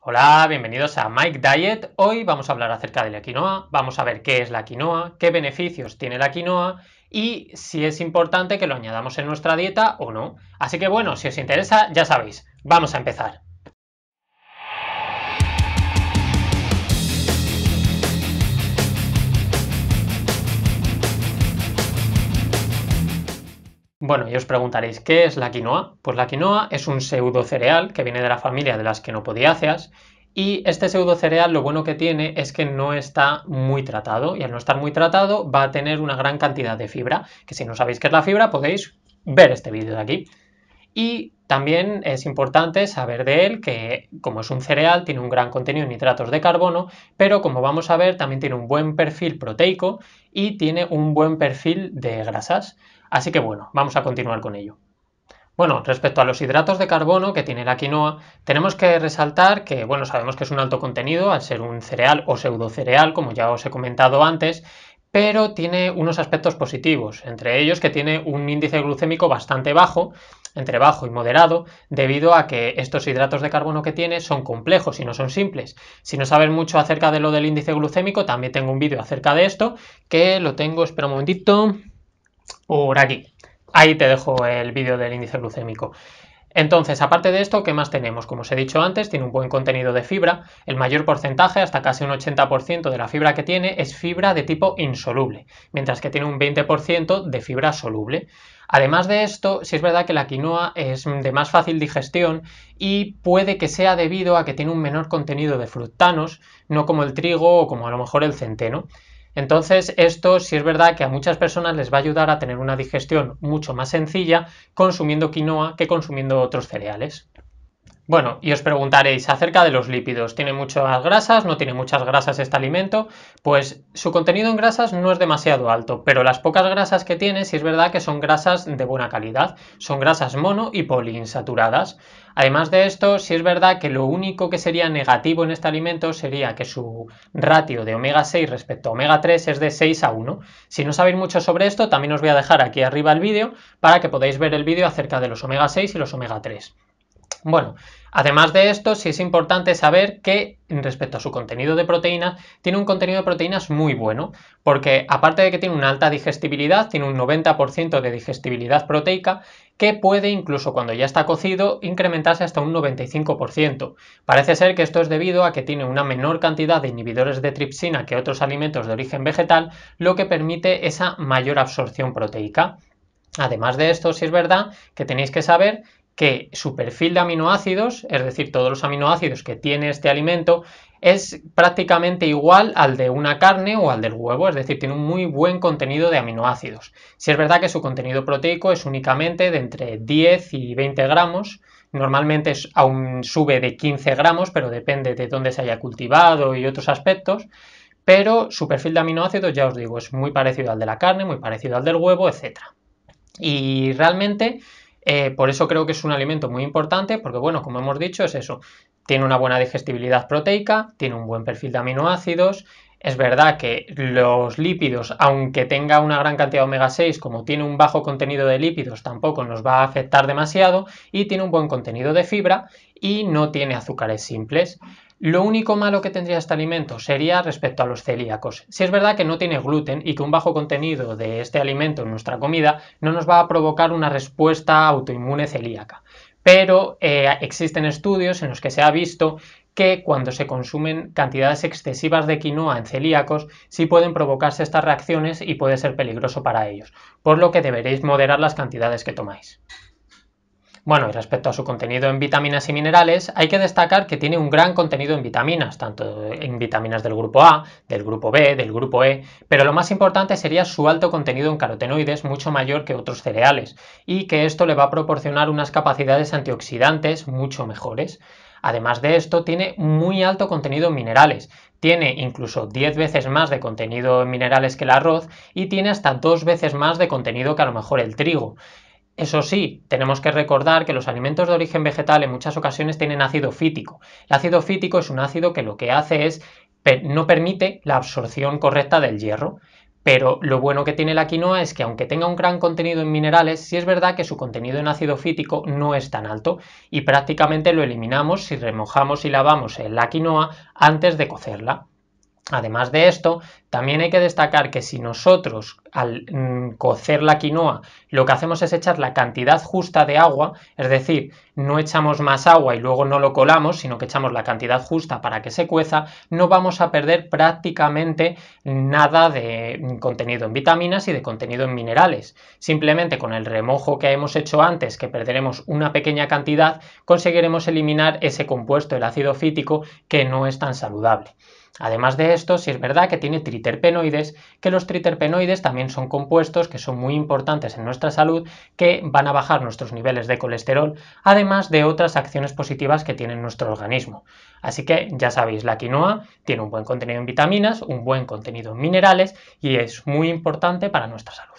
Hola, bienvenidos a Mike Diet. Hoy vamos a hablar acerca de la quinoa, vamos a ver qué es la quinoa, qué beneficios tiene la quinoa y si es importante que lo añadamos en nuestra dieta o no. Así que bueno, si os interesa, ya sabéis, vamos a empezar. Bueno, y os preguntaréis, ¿qué es la quinoa? Pues la quinoa es un pseudo cereal que viene de la familia de las quinopodiáceas. y este pseudo cereal lo bueno que tiene es que no está muy tratado y al no estar muy tratado va a tener una gran cantidad de fibra, que si no sabéis qué es la fibra podéis ver este vídeo de aquí. Y también es importante saber de él que, como es un cereal, tiene un gran contenido en nitratos de carbono, pero como vamos a ver, también tiene un buen perfil proteico y tiene un buen perfil de grasas. Así que bueno, vamos a continuar con ello. Bueno, respecto a los hidratos de carbono que tiene la quinoa, tenemos que resaltar que, bueno, sabemos que es un alto contenido al ser un cereal o pseudocereal, como ya os he comentado antes, pero tiene unos aspectos positivos, entre ellos que tiene un índice glucémico bastante bajo entre bajo y moderado, debido a que estos hidratos de carbono que tiene son complejos y no son simples. Si no sabes mucho acerca de lo del índice glucémico, también tengo un vídeo acerca de esto, que lo tengo, espera un momentito, por aquí. Ahí te dejo el vídeo del índice glucémico. Entonces, aparte de esto, ¿qué más tenemos? Como os he dicho antes, tiene un buen contenido de fibra. El mayor porcentaje, hasta casi un 80% de la fibra que tiene, es fibra de tipo insoluble, mientras que tiene un 20% de fibra soluble. Además de esto, sí es verdad que la quinoa es de más fácil digestión y puede que sea debido a que tiene un menor contenido de fructanos, no como el trigo o como a lo mejor el centeno. Entonces, esto sí es verdad que a muchas personas les va a ayudar a tener una digestión mucho más sencilla consumiendo quinoa que consumiendo otros cereales. Bueno, y os preguntaréis acerca de los lípidos. ¿Tiene muchas grasas? ¿No tiene muchas grasas este alimento? Pues su contenido en grasas no es demasiado alto, pero las pocas grasas que tiene sí es verdad que son grasas de buena calidad. Son grasas mono y poliinsaturadas. Además de esto, sí es verdad que lo único que sería negativo en este alimento sería que su ratio de omega 6 respecto a omega 3 es de 6 a 1. Si no sabéis mucho sobre esto, también os voy a dejar aquí arriba el vídeo para que podáis ver el vídeo acerca de los omega 6 y los omega 3. Bueno, además de esto, sí es importante saber que respecto a su contenido de proteínas, tiene un contenido de proteínas muy bueno, porque aparte de que tiene una alta digestibilidad, tiene un 90% de digestibilidad proteica, que puede incluso cuando ya está cocido incrementarse hasta un 95%. Parece ser que esto es debido a que tiene una menor cantidad de inhibidores de tripsina que otros alimentos de origen vegetal, lo que permite esa mayor absorción proteica. Además de esto, sí es verdad que tenéis que saber que su perfil de aminoácidos, es decir, todos los aminoácidos que tiene este alimento, es prácticamente igual al de una carne o al del huevo, es decir, tiene un muy buen contenido de aminoácidos. Si es verdad que su contenido proteico es únicamente de entre 10 y 20 gramos, normalmente aún sube de 15 gramos, pero depende de dónde se haya cultivado y otros aspectos, pero su perfil de aminoácidos, ya os digo, es muy parecido al de la carne, muy parecido al del huevo, etc. Y realmente eh, por eso creo que es un alimento muy importante, porque bueno, como hemos dicho, es eso. Tiene una buena digestibilidad proteica, tiene un buen perfil de aminoácidos. Es verdad que los lípidos, aunque tenga una gran cantidad de omega 6, como tiene un bajo contenido de lípidos, tampoco nos va a afectar demasiado y tiene un buen contenido de fibra y no tiene azúcares simples. Lo único malo que tendría este alimento sería respecto a los celíacos. Si es verdad que no tiene gluten y que un bajo contenido de este alimento en nuestra comida no nos va a provocar una respuesta autoinmune celíaca. Pero eh, existen estudios en los que se ha visto que cuando se consumen cantidades excesivas de quinoa en celíacos sí pueden provocarse estas reacciones y puede ser peligroso para ellos, por lo que deberéis moderar las cantidades que tomáis. Bueno, y respecto a su contenido en vitaminas y minerales, hay que destacar que tiene un gran contenido en vitaminas, tanto en vitaminas del grupo A, del grupo B, del grupo E, pero lo más importante sería su alto contenido en carotenoides, mucho mayor que otros cereales, y que esto le va a proporcionar unas capacidades antioxidantes mucho mejores. Además de esto, tiene muy alto contenido en minerales, tiene incluso 10 veces más de contenido en minerales que el arroz y tiene hasta dos veces más de contenido que a lo mejor el trigo. Eso sí, tenemos que recordar que los alimentos de origen vegetal en muchas ocasiones tienen ácido fítico. El ácido fítico es un ácido que lo que hace es no permite la absorción correcta del hierro. Pero lo bueno que tiene la quinoa es que aunque tenga un gran contenido en minerales, sí es verdad que su contenido en ácido fítico no es tan alto y prácticamente lo eliminamos si remojamos y lavamos la quinoa antes de cocerla. Además de esto, también hay que destacar que si nosotros al mm, cocer la quinoa lo que hacemos es echar la cantidad justa de agua, es decir, no echamos más agua y luego no lo colamos, sino que echamos la cantidad justa para que se cueza, no vamos a perder prácticamente nada de mm, contenido en vitaminas y de contenido en minerales. Simplemente con el remojo que hemos hecho antes, que perderemos una pequeña cantidad, conseguiremos eliminar ese compuesto, el ácido fítico, que no es tan saludable. Además de esto, si es verdad que tiene triterpenoides, que los triterpenoides también son compuestos que son muy importantes en nuestra salud, que van a bajar nuestros niveles de colesterol, además de otras acciones positivas que tiene nuestro organismo. Así que ya sabéis, la quinoa tiene un buen contenido en vitaminas, un buen contenido en minerales y es muy importante para nuestra salud.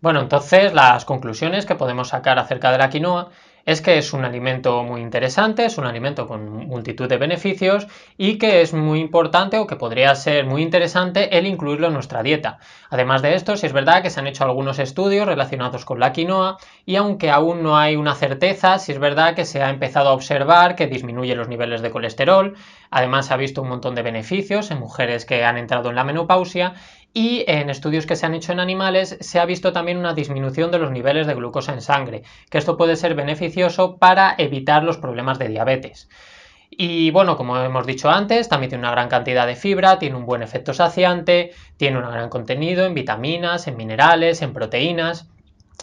Bueno, entonces las conclusiones que podemos sacar acerca de la quinoa es que es un alimento muy interesante, es un alimento con multitud de beneficios y que es muy importante o que podría ser muy interesante el incluirlo en nuestra dieta. Además de esto, si es verdad que se han hecho algunos estudios relacionados con la quinoa y aunque aún no hay una certeza, si es verdad que se ha empezado a observar que disminuye los niveles de colesterol, además se ha visto un montón de beneficios en mujeres que han entrado en la menopausia y en estudios que se han hecho en animales se ha visto también una disminución de los niveles de glucosa en sangre, que esto puede ser beneficioso para evitar los problemas de diabetes. Y bueno, como hemos dicho antes, también tiene una gran cantidad de fibra, tiene un buen efecto saciante, tiene un gran contenido en vitaminas, en minerales, en proteínas.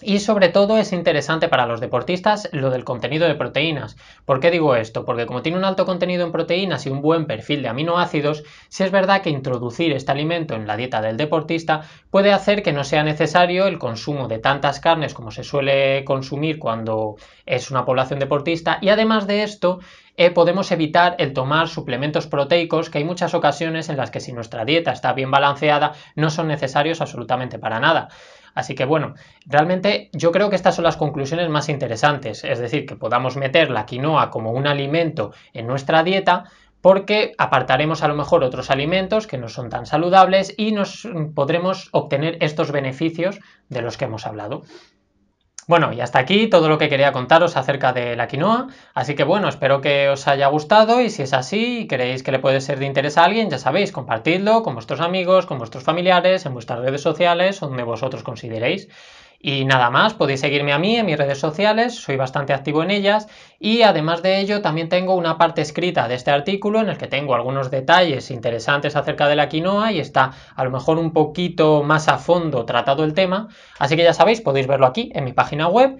Y sobre todo es interesante para los deportistas lo del contenido de proteínas. ¿Por qué digo esto? Porque como tiene un alto contenido en proteínas y un buen perfil de aminoácidos, si es verdad que introducir este alimento en la dieta del deportista puede hacer que no sea necesario el consumo de tantas carnes como se suele consumir cuando es una población deportista. Y además de esto, eh, podemos evitar el tomar suplementos proteicos que hay muchas ocasiones en las que si nuestra dieta está bien balanceada no son necesarios absolutamente para nada. Así que bueno, realmente yo creo que estas son las conclusiones más interesantes, es decir, que podamos meter la quinoa como un alimento en nuestra dieta, porque apartaremos a lo mejor otros alimentos que no son tan saludables y nos mm, podremos obtener estos beneficios de los que hemos hablado. Bueno, y hasta aquí todo lo que quería contaros acerca de la quinoa, así que bueno, espero que os haya gustado y si es así y creéis que le puede ser de interés a alguien, ya sabéis, compartidlo con vuestros amigos, con vuestros familiares, en vuestras redes sociales, donde vosotros consideréis. Y nada más, podéis seguirme a mí en mis redes sociales, soy bastante activo en ellas y además de ello también tengo una parte escrita de este artículo en el que tengo algunos detalles interesantes acerca de la quinoa y está a lo mejor un poquito más a fondo tratado el tema, así que ya sabéis, podéis verlo aquí en mi página web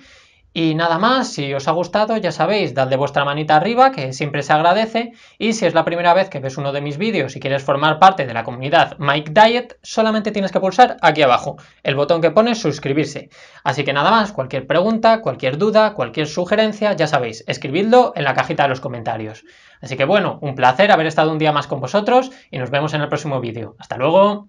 y nada más, si os ha gustado ya sabéis, dadle vuestra manita arriba que siempre se agradece y si es la primera vez que ves uno de mis vídeos y quieres formar parte de la comunidad Mike Diet, solamente tienes que pulsar aquí abajo, el botón que pone suscribirse. Así que nada más, cualquier pregunta, cualquier duda, cualquier sugerencia, ya sabéis, escribidlo en la cajita de los comentarios. Así que bueno, un placer haber estado un día más con vosotros y nos vemos en el próximo vídeo. ¡Hasta luego!